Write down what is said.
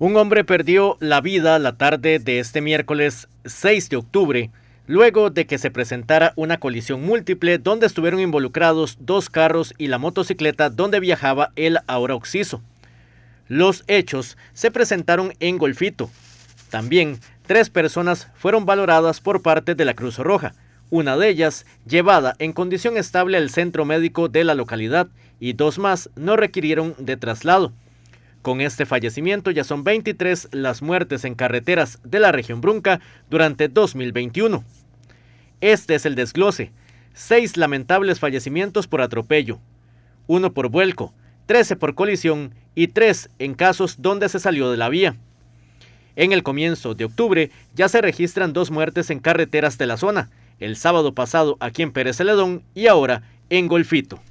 Un hombre perdió la vida la tarde de este miércoles 6 de octubre, luego de que se presentara una colisión múltiple donde estuvieron involucrados dos carros y la motocicleta donde viajaba el ahora occiso. Los hechos se presentaron en Golfito. También tres personas fueron valoradas por parte de la Cruz Roja, una de ellas llevada en condición estable al centro médico de la localidad y dos más no requirieron de traslado. Con este fallecimiento ya son 23 las muertes en carreteras de la región Brunca durante 2021. Este es el desglose. Seis lamentables fallecimientos por atropello, Uno por vuelco, 13 por colisión y tres en casos donde se salió de la vía. En el comienzo de octubre ya se registran dos muertes en carreteras de la zona, el sábado pasado aquí en Pérez Celedón y ahora en Golfito.